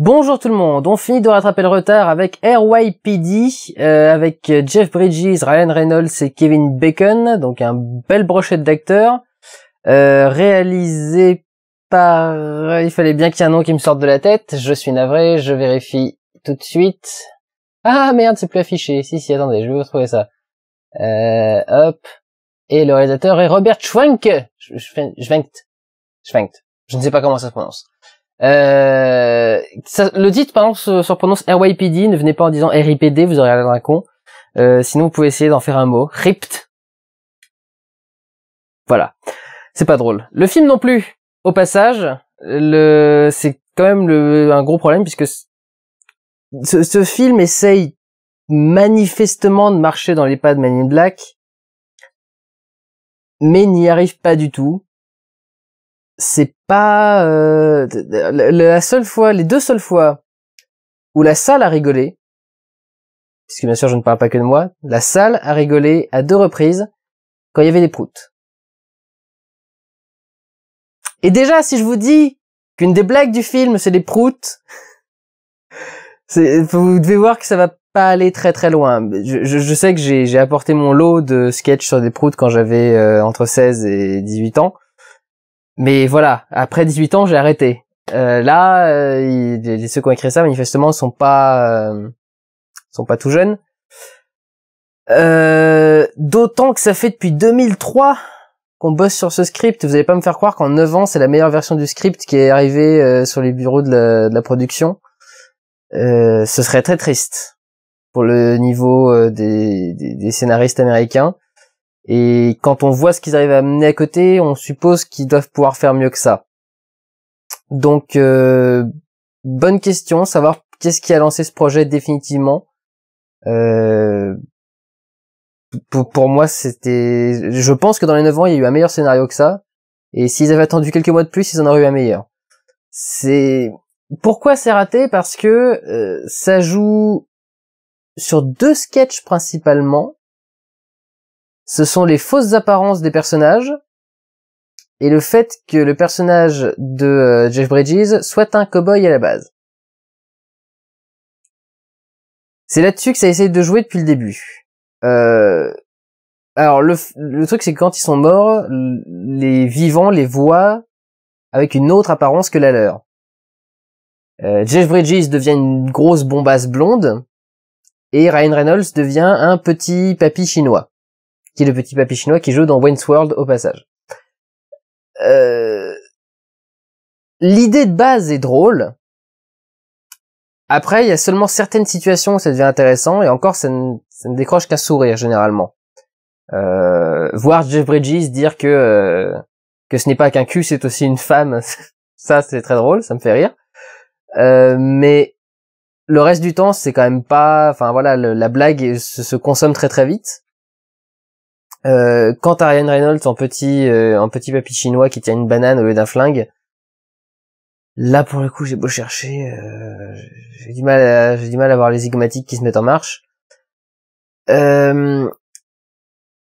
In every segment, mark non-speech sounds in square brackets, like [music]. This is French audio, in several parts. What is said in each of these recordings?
Bonjour tout le monde, on finit de rattraper le retard avec RYPD, euh, avec Jeff Bridges, Ryan Reynolds et Kevin Bacon, donc un bel brochette d'acteurs, euh, réalisé par... Euh, il fallait bien qu'il y ait un nom qui me sorte de la tête, je suis navré, je vérifie tout de suite. Ah merde, c'est plus affiché, si si, attendez, je vais vous retrouver ça. Euh, hop, et le réalisateur est Robert Schwank. Schwenk, Schwenk, je ne sais pas comment ça se prononce. Euh, ça, le titre, par exemple, se, prononce RYPD, ne venez pas en disant RIPD, vous aurez l'air d'un con. Euh, sinon, vous pouvez essayer d'en faire un mot. RIPT. Voilà. C'est pas drôle. Le film non plus, au passage, le, c'est quand même le, un gros problème puisque ce, ce, film essaye manifestement de marcher dans les pas de Man in Black, mais n'y arrive pas du tout c'est pas euh, la seule fois, les deux seules fois où la salle a rigolé, puisque bien sûr je ne parle pas que de moi, la salle a rigolé à deux reprises quand il y avait des proutes. Et déjà, si je vous dis qu'une des blagues du film c'est des proutes, [laughs] vous devez voir que ça va pas aller très très loin. Je, sais que j'ai apporté mon lot de sketchs sur des proutes quand j'avais euh, entre 16 et 18 ans. Mais voilà, après 18 ans, j'ai arrêté. Euh, là, euh, ceux qui ont écrit ça, manifestement, sont pas euh, sont pas tout jeunes. D'autant que ça fait depuis 2003 qu'on bosse sur ce script. Vous allez pas me faire croire qu'en 9 ans, c'est la meilleure version du script qui est arrivée sur les bureaux de la, production. ce serait très triste pour le niveau des scénaristes américains. Et quand on voit ce qu'ils arrivent à amener à côté, on suppose qu'ils doivent pouvoir faire mieux que ça. Donc, euh, bonne question, savoir qu'est-ce qui a lancé ce projet définitivement. Euh, pour, moi, c'était... Je pense que dans les 9 ans, il y a eu un meilleur scénario que ça. Et s'ils avaient attendu quelques mois de plus, ils en auraient eu un meilleur. C'est... Pourquoi c'est raté Parce que euh, ça joue sur deux sketchs principalement ce sont les fausses apparences des personnages et le fait que le personnage de euh, Jeff Bridges soit un cowboy à la base. C'est là-dessus que ça essaye de jouer depuis le début. Euh, alors le, truc c'est que quand ils sont morts, les vivants les voient avec une autre apparence que la leur. Euh, Jeff Bridges devient une grosse bombasse blonde et Ryan Reynolds devient un petit papy chinois qui est le petit papy chinois qui joue dans Wayne's World au passage. Euh, l'idée de base est drôle. Après, il y a seulement certaines situations où ça devient intéressant, et encore, ça ne, décroche qu'un sourire, généralement. Euh, voir Jeff Bridges dire que euh, que ce n'est pas qu'un cul, c'est aussi une femme, [laughs] ça c'est très drôle, ça me fait rire. mais le reste du temps, c'est quand même pas. Enfin voilà, la blague se, consomme très très vite. Euh, quant à Ryan Reynolds en petit, euh, petit papy chinois qui tient une banane au lieu d'un flingue, là pour le coup j'ai beau chercher, euh, j'ai du mal, à, j'ai du mal à voir les zygmatiques qui se mettent en marche. Euh,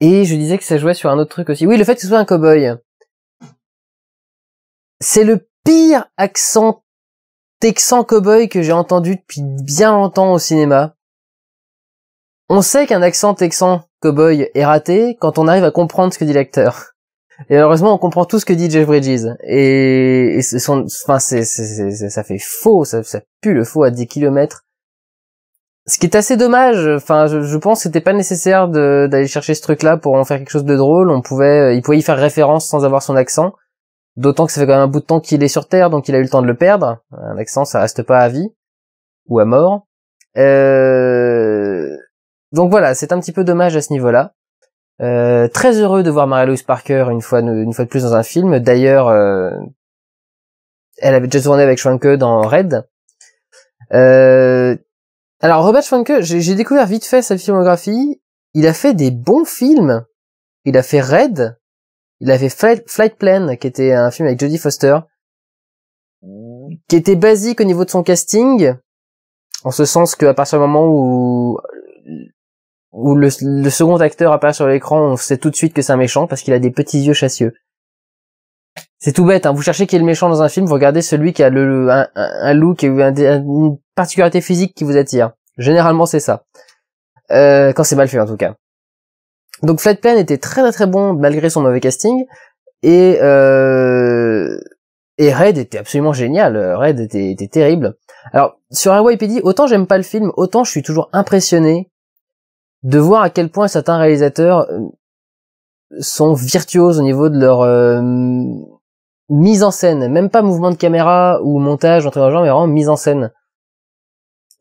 et je disais que ça jouait sur un autre truc aussi. Oui, le fait que ce soit un cowboy, c'est le pire accent texan cowboy que j'ai entendu depuis bien longtemps au cinéma. On sait qu'un accent texan Cowboy est raté quand on arrive à comprendre ce que dit l'acteur. Et heureusement, on comprend tout ce que dit Jeff Bridges. Et, son, enfin, c'est, ça fait faux, ça, pue le faux à 10 kilomètres. Ce qui est assez dommage. Enfin, je, pense que c'était pas nécessaire d'aller chercher ce truc-là pour en faire quelque chose de drôle. On pouvait, euh, il pouvait y faire référence sans avoir son accent. D'autant que ça fait quand même un bout de temps qu'il est sur Terre, donc il a eu le temps de le perdre. Un accent, ça reste pas à vie ou à mort. Euh, donc voilà, c'est un petit peu dommage à ce niveau-là. Euh, très heureux de voir Marie-Louise Parker une fois, une fois de plus dans un film. D'ailleurs, euh, elle avait déjà tourné avec Schwanke dans Red. Euh, alors Robert Schwanke, j'ai découvert vite fait sa filmographie. Il a fait des bons films. Il a fait Red. Il a fait Flight, Flight Plan, qui était un film avec Jodie Foster, qui était basique au niveau de son casting, en ce sens qu'à partir du moment où où le, second acteur apparaît sur l'écran, on sait tout de suite que c'est un méchant parce qu'il a des petits yeux chassieux. C'est tout bête, hein. vous cherchez qui est le méchant dans un film, vous regardez celui qui a le, un, look ou une particularité physique qui vous attire. Généralement c'est ça. Euh, quand c'est mal fait en tout cas. Donc Flight était très très très bon malgré son mauvais casting et euh, et Red était absolument génial. Red était, terrible. Alors sur RYPD, autant j'aime pas le film, autant je suis toujours impressionné de voir à quel point certains réalisateurs euh, sont virtuoses au niveau de leur euh, mise en scène, même pas mouvement de caméra ou montage, entre genre, mais vraiment mise en scène.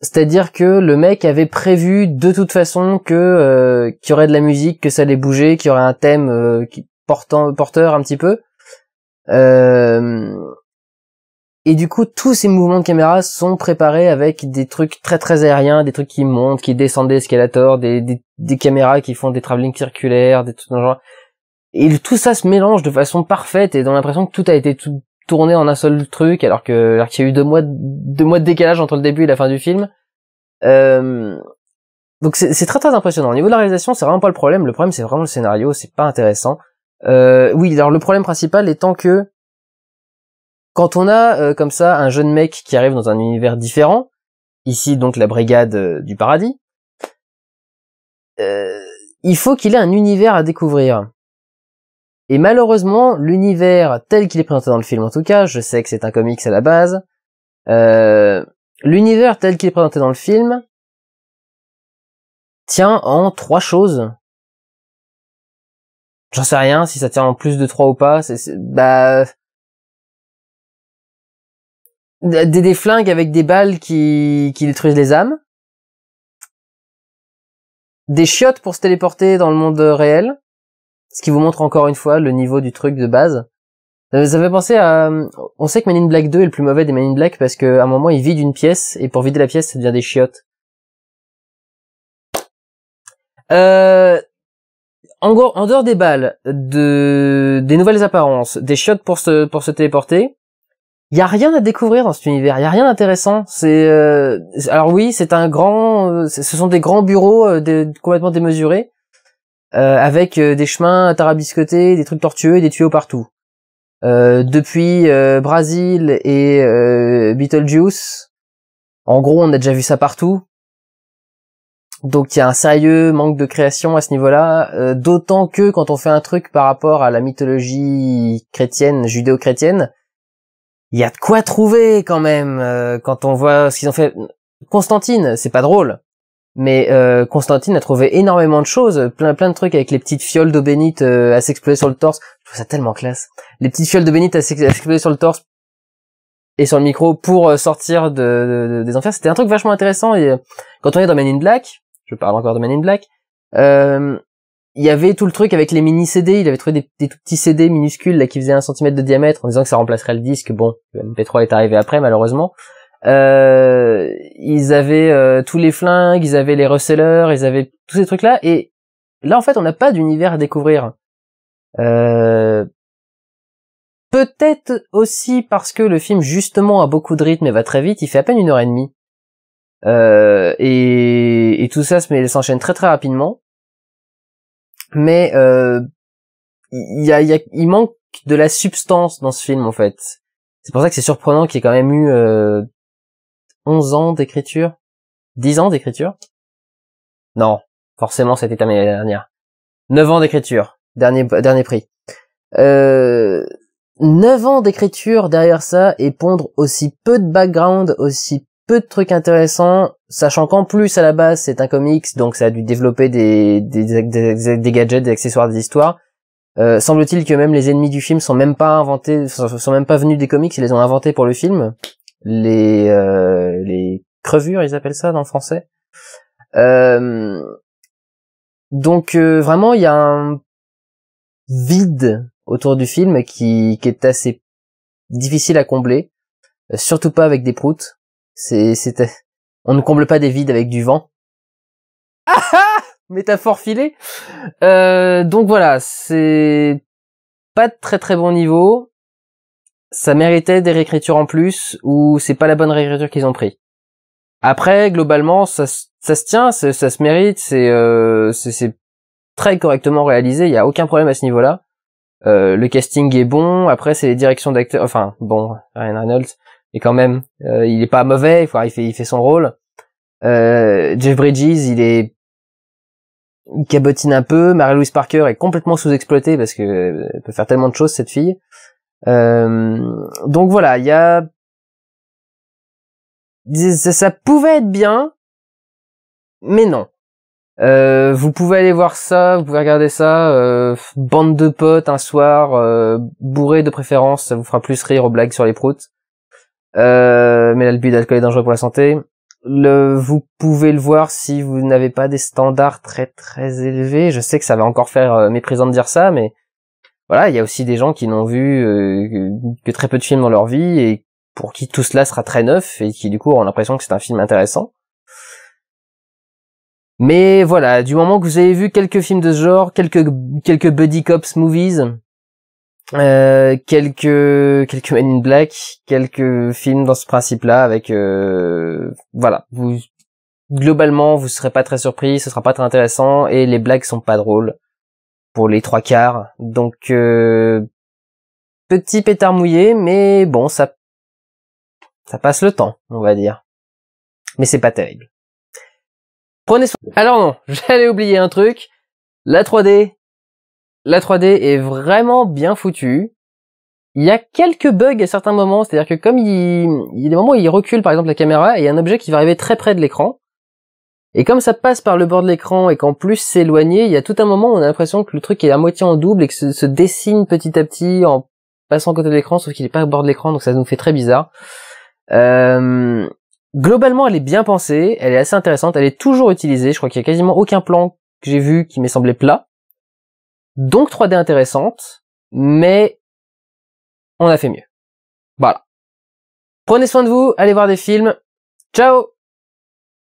C'est-à-dire que le mec avait prévu de toute façon que euh, qu'il y aurait de la musique, que ça allait bouger, qu'il y aurait un thème portant, porteur un petit peu. Euh, et du coup, tous ces mouvements de caméra sont préparés avec des trucs très très aériens, des trucs qui montent, qui descendent des escalators, des, des, caméras qui font des travelling circulaires, des trucs dans le genre. Et tout ça se mélange de façon parfaite et dans l'impression que tout a été tourné en un seul truc, alors que alors qu'il y a eu deux mois, de décalage entre le début et la fin du film. Euh, donc c'est très très impressionnant. Au niveau de la réalisation, c'est vraiment pas le problème. Le problème, c'est vraiment le scénario. C'est pas intéressant. Euh, oui, alors le problème principal étant que quand on a euh, comme ça un jeune mec qui arrive dans un univers différent, ici donc la brigade euh, du paradis, euh, il faut qu'il ait un univers à découvrir. Et malheureusement, l'univers tel qu'il est présenté dans le film en tout cas, je sais que c'est un comics à la base, l'univers tel qu'il est présenté dans le film tient en trois choses. J'en sais rien si ça tient en plus de trois ou pas, c'est, bah des, des flingues avec des balles qui, qui détruisent les âmes, des chiottes pour se téléporter dans le monde euh, réel, ce qui vous montre encore une fois le niveau du truc de base. Vous avez pensé à... On sait que Man in Black 2 est le plus mauvais des Man in Black parce qu'à un moment il vide une pièce et pour vider la pièce ça devient des chiottes. Euh, en, dehors des balles, de, des nouvelles apparences, des chiottes pour se, pour se téléporter, il y a rien à découvrir dans cet univers, il y a rien d'intéressant. C'est euh, alors oui, c'est un grand, euh, ce sont des grands bureaux euh, complètement démesurés, avec des chemins tarabiscotés, des trucs tortueux et des tuyaux partout. depuis Brésil et Beetlejuice, en gros, on a déjà vu ça partout. Donc il y a un sérieux manque de création à ce niveau-là, d'autant que quand on fait un truc par rapport à la mythologie chrétienne, judéo-chrétienne, il y a de quoi trouver quand même euh, quand on voit ce qu'ils ont fait. Constantine, c'est pas drôle, mais euh, Constantine a trouvé énormément de choses, plein plein de trucs avec les petites fioles d'eau bénite euh, à s'exploser sur le torse. Je trouve ça tellement classe. Les petites fioles d'eau bénite à s'exploser sur le torse et sur le micro pour sortir de, des enfers. C'était un truc vachement intéressant. Et quand on est dans Men in Black, je parle encore de Men in Black, il y avait tout le truc avec les mini CD, il avait trouvé des, tout petits CD minuscules là qui faisaient un centimètre de diamètre en disant que ça remplacerait le disque. Bon, le MP3 est arrivé après malheureusement. Euh, ils avaient euh, tous les flingues, ils avaient les resellers, ils avaient tous ces trucs là. Et là en fait on n'a pas d'univers à découvrir. Euh, peut-être aussi parce que le film justement a beaucoup de rythme et va très vite, il fait à peine une heure et demie. et, et, tout ça s'enchaîne très très rapidement mais euh, il a, manque de la substance dans ce film en fait. C'est pour ça que c'est surprenant qu'il y ait quand même eu euh, 11 ans d'écriture, 10 ans d'écriture. Non, forcément c'était terminé l'année dernière. 9 ans d'écriture, dernier dernier prix. Euh, 9 ans d'écriture derrière ça et pondre aussi peu de background, aussi peu de trucs intéressants, sachant qu'en plus à la base c'est un comics, donc ça a dû développer des, des, des, gadgets, des accessoires, des histoires. Euh, semble-t-il que même les ennemis du film sont même pas inventés, sont même pas venus des comics, ils les ont inventés pour le film. Les euh, les crevures, ils appellent ça dans le français. Euh, donc euh, vraiment, il y a un vide autour du film qui est assez difficile à combler, surtout pas avec des proutes. C'est, c'était, on ne comble pas des vides avec du vent. Ah ah Métaphore filée. Euh, donc voilà, c'est pas de très très bon niveau. Ça méritait des réécritures en plus, ou c'est pas la bonne réécriture qu'ils ont pris. Après, globalement, ça, se tient, ça, se mérite, c'est, euh, c'est très correctement réalisé, il y a aucun problème à ce niveau-là. Euh, le casting est bon, après c'est les directions d'acteurs, enfin bon, Ryan Reynolds, et quand même, euh, il est pas mauvais. Il fait, il fait son rôle. Euh, Jeff Bridges, il est il cabotine un peu. Mary-Louise Parker est complètement sous-exploitée parce que euh, peut faire tellement de choses cette fille. Euh, donc voilà, il y a ça, pouvait être bien, mais non. vous pouvez aller voir ça, vous pouvez regarder ça, bande de potes un soir, bourré de préférence, ça vous fera plus rire aux blagues sur les proutes. Euh, mais but d'alcool est dangereux pour la santé. Le, vous pouvez le voir si vous n'avez pas des standards très très élevés. Je sais que ça va encore faire euh, méprisant de dire ça, mais voilà, il y a aussi des gens qui n'ont vu euh, que très peu de films dans leur vie et pour qui tout cela sera très neuf et qui du coup ont l'impression que c'est un film intéressant. Mais voilà, du moment que vous avez vu quelques films de ce genre, quelques quelques buddy cops movies, euh, quelques quelques Men in Black, quelques films dans ce principe-là avec euh, voilà, vous globalement vous serez pas très surpris, ce sera pas très intéressant et les blagues sont pas drôles pour les trois quarts. Donc euh, petit pétard mouillé, mais bon ça ça passe le temps, on va dire. Mais c'est pas terrible. Prenez soin. Alors non, [laughs] j'allais oublier un truc. La 3D, la 3D est vraiment bien foutue. Il y a quelques bugs à certains moments, c'est-à-dire que comme il, il y a des moments où il recule par exemple la caméra et il y a un objet qui va arriver très près de l'écran. Et comme ça passe par le bord de l'écran et qu'en plus c'est éloigné, il y a tout un moment où on a l'impression que le truc est à moitié en double et que se, se dessine petit à petit en passant à côté de l'écran, sauf qu'il n'est pas au bord de l'écran, donc ça nous fait très bizarre. Euh, globalement, elle est bien pensée, elle est assez intéressante, elle est toujours utilisée. Je crois qu'il y a quasiment aucun plan que j'ai vu qui m'ait semblé plat. Donc 3D intéressante, mais on a fait mieux. Voilà. Prenez soin de vous, allez voir des films. Ciao